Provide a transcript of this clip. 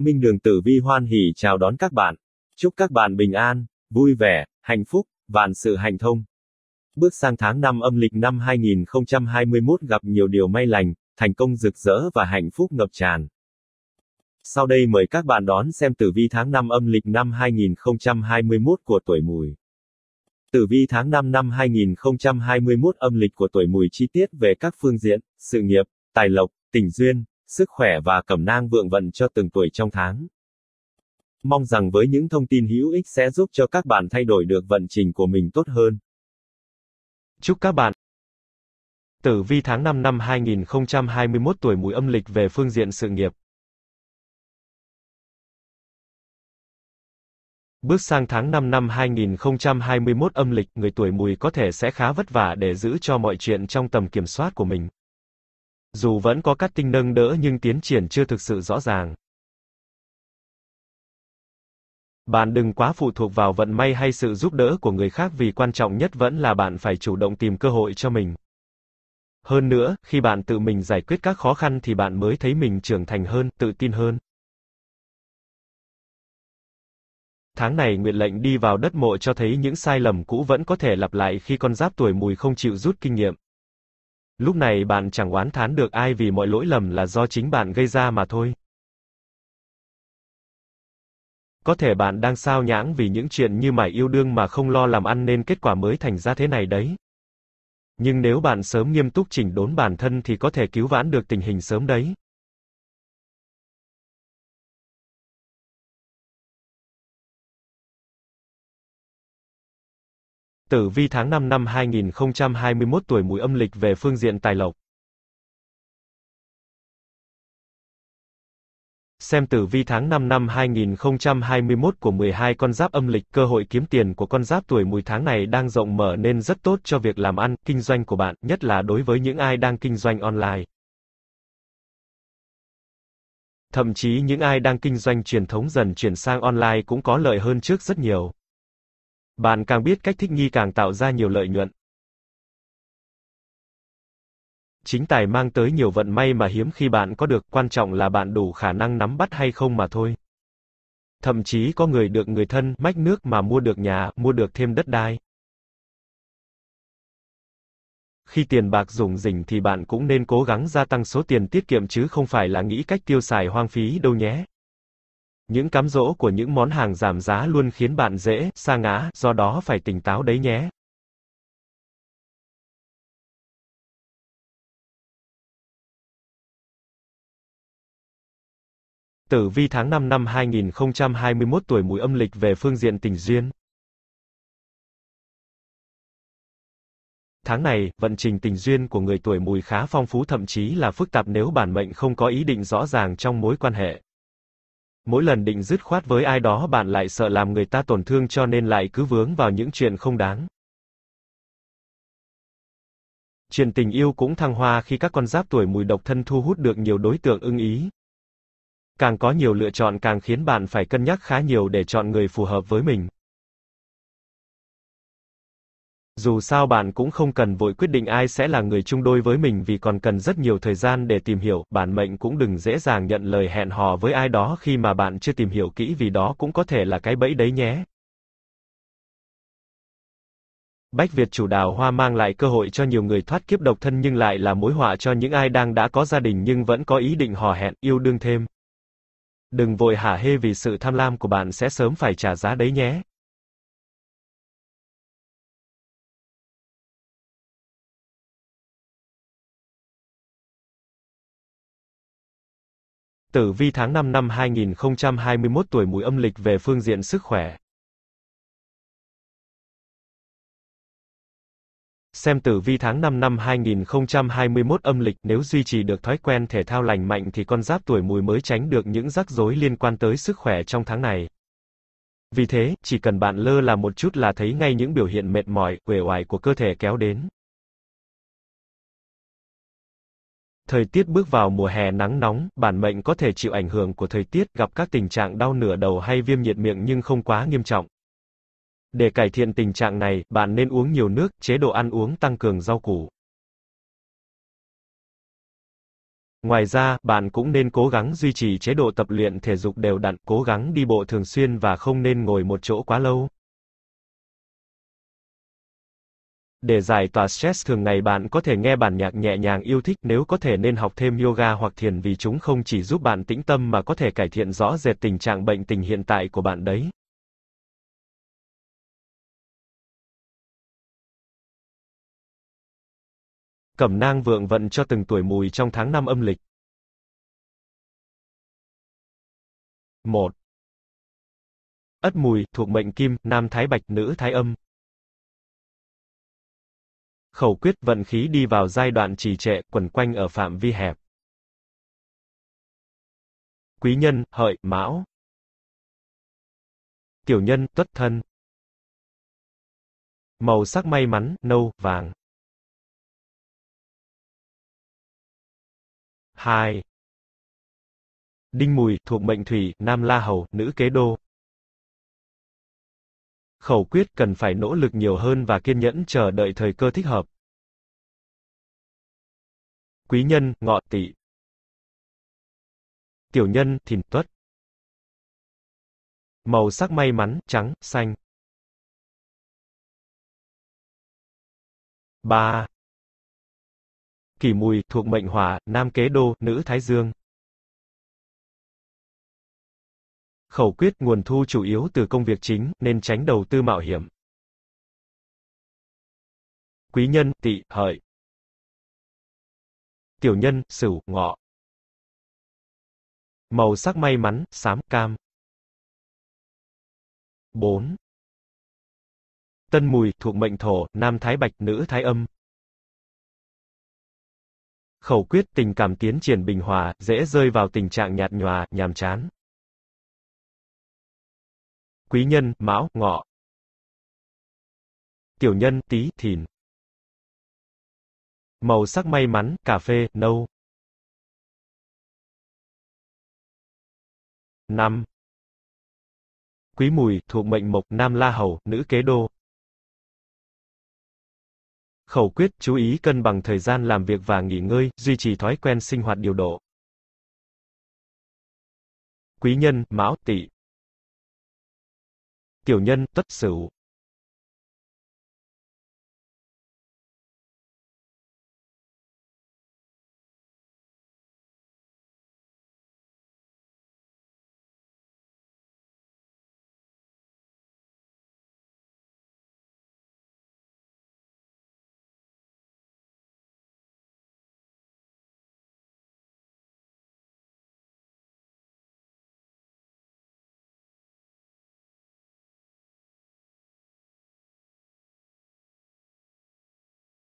Minh Đường Tử Vi hoan hỉ chào đón các bạn. Chúc các bạn bình an, vui vẻ, hạnh phúc, vạn sự hành thông. Bước sang tháng 5 âm lịch năm 2021 gặp nhiều điều may lành, thành công rực rỡ và hạnh phúc ngập tràn. Sau đây mời các bạn đón xem tử vi tháng 5 âm lịch năm 2021 của tuổi mùi. Tử vi tháng 5 năm 2021 âm lịch của tuổi mùi chi tiết về các phương diện, sự nghiệp, tài lộc, tình duyên, sức khỏe và cẩm nang vượng vận cho từng tuổi trong tháng. Mong rằng với những thông tin hữu ích sẽ giúp cho các bạn thay đổi được vận trình của mình tốt hơn. Chúc các bạn Tử vi tháng 5 năm 2021 tuổi mùi âm lịch về phương diện sự nghiệp. Bước sang tháng 5 năm 2021 âm lịch, người tuổi mùi có thể sẽ khá vất vả để giữ cho mọi chuyện trong tầm kiểm soát của mình. Dù vẫn có cắt tinh nâng đỡ nhưng tiến triển chưa thực sự rõ ràng. Bạn đừng quá phụ thuộc vào vận may hay sự giúp đỡ của người khác vì quan trọng nhất vẫn là bạn phải chủ động tìm cơ hội cho mình. Hơn nữa, khi bạn tự mình giải quyết các khó khăn thì bạn mới thấy mình trưởng thành hơn, tự tin hơn. Tháng này nguyện lệnh đi vào đất mộ cho thấy những sai lầm cũ vẫn có thể lặp lại khi con giáp tuổi mùi không chịu rút kinh nghiệm. Lúc này bạn chẳng oán thán được ai vì mọi lỗi lầm là do chính bạn gây ra mà thôi. Có thể bạn đang sao nhãng vì những chuyện như mải yêu đương mà không lo làm ăn nên kết quả mới thành ra thế này đấy. Nhưng nếu bạn sớm nghiêm túc chỉnh đốn bản thân thì có thể cứu vãn được tình hình sớm đấy. Tử vi tháng 5 năm 2021 tuổi mùi âm lịch về phương diện tài lộc. Xem tử vi tháng 5 năm 2021 của 12 con giáp âm lịch, cơ hội kiếm tiền của con giáp tuổi mùi tháng này đang rộng mở nên rất tốt cho việc làm ăn, kinh doanh của bạn, nhất là đối với những ai đang kinh doanh online. Thậm chí những ai đang kinh doanh truyền thống dần chuyển sang online cũng có lợi hơn trước rất nhiều. Bạn càng biết cách thích nghi càng tạo ra nhiều lợi nhuận. Chính tài mang tới nhiều vận may mà hiếm khi bạn có được, quan trọng là bạn đủ khả năng nắm bắt hay không mà thôi. Thậm chí có người được người thân mách nước mà mua được nhà, mua được thêm đất đai. Khi tiền bạc dùng rỉnh thì bạn cũng nên cố gắng gia tăng số tiền tiết kiệm chứ không phải là nghĩ cách tiêu xài hoang phí đâu nhé. Những cám dỗ của những món hàng giảm giá luôn khiến bạn dễ sa ngã, do đó phải tỉnh táo đấy nhé. Tử vi tháng 5 năm 2021 tuổi mùi âm lịch về phương diện tình duyên. Tháng này, vận trình tình duyên của người tuổi mùi khá phong phú thậm chí là phức tạp nếu bản mệnh không có ý định rõ ràng trong mối quan hệ. Mỗi lần định dứt khoát với ai đó bạn lại sợ làm người ta tổn thương cho nên lại cứ vướng vào những chuyện không đáng. Chuyện tình yêu cũng thăng hoa khi các con giáp tuổi mùi độc thân thu hút được nhiều đối tượng ưng ý. Càng có nhiều lựa chọn càng khiến bạn phải cân nhắc khá nhiều để chọn người phù hợp với mình. Dù sao bạn cũng không cần vội quyết định ai sẽ là người chung đôi với mình vì còn cần rất nhiều thời gian để tìm hiểu, bản mệnh cũng đừng dễ dàng nhận lời hẹn hò với ai đó khi mà bạn chưa tìm hiểu kỹ vì đó cũng có thể là cái bẫy đấy nhé. Bách Việt chủ đào hoa mang lại cơ hội cho nhiều người thoát kiếp độc thân nhưng lại là mối họa cho những ai đang đã có gia đình nhưng vẫn có ý định hò hẹn, yêu đương thêm. Đừng vội hả hê vì sự tham lam của bạn sẽ sớm phải trả giá đấy nhé. Tử vi tháng 5 năm 2021 tuổi mùi âm lịch về phương diện sức khỏe. Xem tử vi tháng 5 năm 2021 âm lịch, nếu duy trì được thói quen thể thao lành mạnh thì con giáp tuổi mùi mới tránh được những rắc rối liên quan tới sức khỏe trong tháng này. Vì thế, chỉ cần bạn lơ là một chút là thấy ngay những biểu hiện mệt mỏi, uể oải của cơ thể kéo đến. Thời tiết bước vào mùa hè nắng nóng, bản mệnh có thể chịu ảnh hưởng của thời tiết, gặp các tình trạng đau nửa đầu hay viêm nhiệt miệng nhưng không quá nghiêm trọng. Để cải thiện tình trạng này, bạn nên uống nhiều nước, chế độ ăn uống tăng cường rau củ. Ngoài ra, bạn cũng nên cố gắng duy trì chế độ tập luyện thể dục đều đặn, cố gắng đi bộ thường xuyên và không nên ngồi một chỗ quá lâu. Để giải tỏa stress thường ngày bạn có thể nghe bản nhạc nhẹ nhàng yêu thích, nếu có thể nên học thêm yoga hoặc thiền vì chúng không chỉ giúp bạn tĩnh tâm mà có thể cải thiện rõ rệt tình trạng bệnh tình hiện tại của bạn đấy. Cẩm nang vượng vận cho từng tuổi mùi trong tháng năm âm lịch. 1. Ất mùi, thuộc mệnh kim, nam thái bạch, nữ thái âm, khẩu quyết vận khí đi vào giai đoạn trì trệ, quẩn quanh ở phạm vi hẹp. Quý nhân, hợi, mão. Tiểu nhân, tuất thân. Màu sắc may mắn, nâu, vàng. 2. Đinh Mùi, thuộc mệnh thủy, nam la hầu, nữ kế đô khẩu quyết cần phải nỗ lực nhiều hơn và kiên nhẫn chờ đợi thời cơ thích hợp. Quý nhân, ngọ tỵ. Tiểu nhân, thìn tuất. Màu sắc may mắn, trắng, xanh. 3. Kỷ mùi, thuộc mệnh hỏa, nam kế đô, nữ thái dương. Khẩu quyết nguồn thu chủ yếu từ công việc chính, nên tránh đầu tư mạo hiểm. Quý nhân, tỵ, hợi. Tiểu nhân, sửu, ngọ. Màu sắc may mắn, xám, cam. 4. Tân mùi, thuộc mệnh thổ, nam thái bạch, nữ thái âm. Khẩu quyết tình cảm tiến triển bình hòa, dễ rơi vào tình trạng nhạt nhòa, nhàm chán quý nhân, mão, ngọ. Tiểu nhân, tí, thìn. Màu sắc may mắn, cà phê, nâu. năm, Quý mùi, thuộc mệnh mộc, nam la hầu, nữ kế đô. Khẩu quyết, chú ý cân bằng thời gian làm việc và nghỉ ngơi, duy trì thói quen sinh hoạt điều độ. Quý nhân, mão, tỵ tiểu nhân, tất sửu.